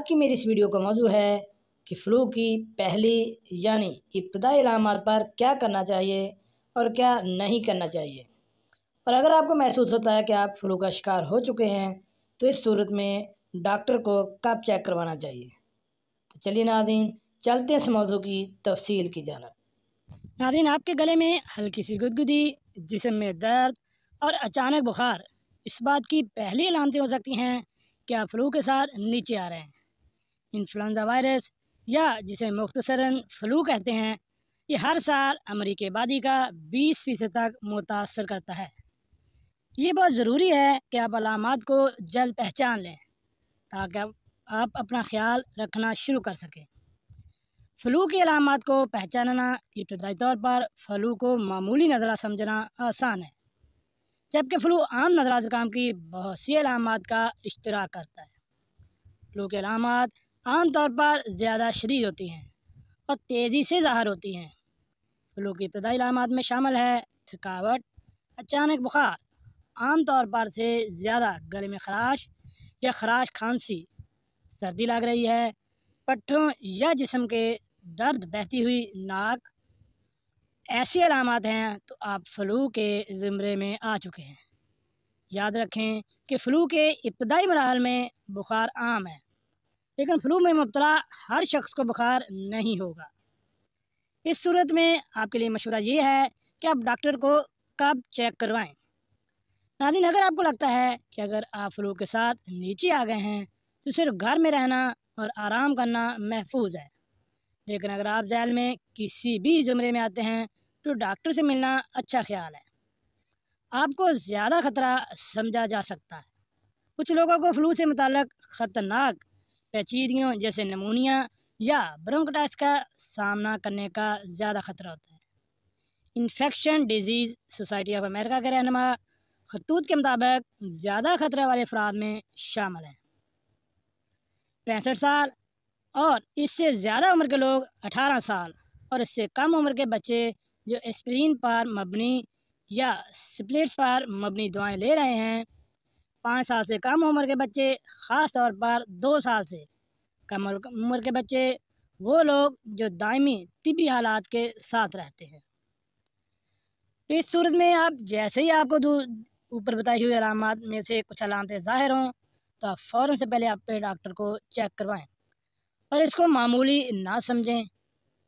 आज की मेरी इस वीडियो का मौजू है कि फ्लू की पहली यानी इब्तदाई इलामत पर क्या करना चाहिए और क्या नहीं करना चाहिए और अगर आपको महसूस होता है कि आप फ्लू का शिकार हो चुके हैं तो इस सूरत में डॉक्टर को कब चेक करवाना चाहिए तो चलिए नादिन चलते हैं इस मौजू की तफसील की जानब नादिन आपके गले में हल्की सी गुदगुदी जिसम में दर्द और अचानक बुखार इस बात की पहली अलामतें हो सकती हैं कि आप फ्लू के साथ नीचे आ रहे हैं इन्फ्लुंजा वायरस या जिसे मुख्तसरन फ्लू कहते हैं ये हर साल अमरीकी आबादी का 20 फीसद तक मुतासर करता है ये बहुत ज़रूरी है कि आप अलामत को जल्द पहचान लें ताकि आप, आप अपना ख्याल रखना शुरू कर सकें फ्लू की अलामत को पहचानना इब्तदाई तौर पर फ्लू को मामूली नजरा समझना आसान है जबकि फ्लू आम नजरा ज़ुकाम की बहुत सी अलामत का इश्तराक करता है फ्लू की अलामत आमतौर पर ज़्यादा शरीर होती हैं और तेज़ी से ज़ाहर होती हैं फ्लू की इब्तदाई अलामत में शामिल है थकावट अचानक बुखार आमतौर पर से ज़्यादा गले में खराश या खराश खांसी सर्दी लग रही है पट्ठों या जिसम के दर्द बहती हुई नाक ऐसी अलामत हैं तो आप फ्लू के ज़मरे में आ चुके हैं याद रखें कि फ़्लू के इब्तदाई मरहल में बुखार आम है लेकिन फ्लू में मुबतला हर शख्स को बुखार नहीं होगा इस सूरत में आपके लिए मशवरा ये है कि आप डॉक्टर को कब चेक करवाएं नादिन अगर आपको लगता है कि अगर आप फ्लू के साथ नीचे आ गए हैं तो सिर्फ घर में रहना और आराम करना महफूज है लेकिन अगर आप जैल में किसी भी ज़ुमरे में आते हैं तो डॉक्टर से मिलना अच्छा ख्याल है आपको ज़्यादा ख़तरा समझा जा सकता है कुछ लोगों को फ्लू से मुतल ख़तरनाक पेचीदगियों जैसे नमूनिया या ब्रोंकटाइटिस का सामना करने का ज़्यादा ख़तरा होता है infection disease society of America के रहनमा खतूत के मुताबिक ज़्यादा ख़तरे वाले अफराद में शामिल हैं पैंसठ साल और इससे ज़्यादा उम्र के लोग अठारह साल और इससे कम उम्र के बच्चे जो स्प्रीन पर मबनी या स्प्लिट्स पर मबनी दवाएँ ले रहे हैं पाँच साल से कम उम्र के बच्चे ख़ास तौर पर दो साल से कम उम्र के बच्चे वो लोग जो दायमी तिबी हालात के साथ रहते हैं तो इस सूरत में आप जैसे ही आपको ऊपर बताई हुई अलामत में से कुछ अलामतें ज़ाहिर हों तो आप फ़ौर से पहले अपने डॉक्टर को चेक करवाएं और इसको मामूली ना समझें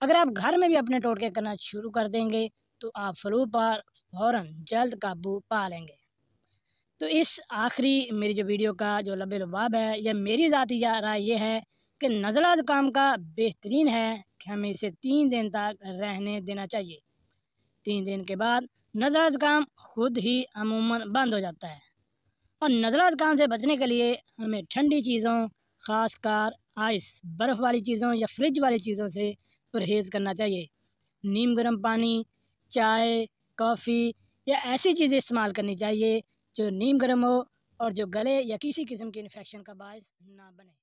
अगर आप घर में भी अपने टोटके करना शुरू कर देंगे तो आप फ्लू पर फ़ौर जल्द काबू पा लेंगे तो इस आखिरी मेरी जो वीडियो का जो लबे लबाब है या मेरी ज़ाती राय ये है कि नज़ला ज़ुकाम का बेहतरीन है कि हमें इसे तीन दिन तक रहने देना चाहिए तीन दिन के बाद नज़ला ज़ुकाम खुद ही अमूमन बंद हो जाता है और नज़ला ज़ुकाम से बचने के लिए हमें ठंडी चीज़ों ख़ास कर आइस बर्फ़ वाली चीज़ों या फ्रिज वाली चीज़ों से परहेज़ करना चाहिए नीम गर्म पानी चाय कॉफ़ी या ऐसी चीज़ें इस्तेमाल करनी चाहिए जो नीम गर्म हो और जो गले या किसी किस्म के इन्फेक्शन का बायस ना बने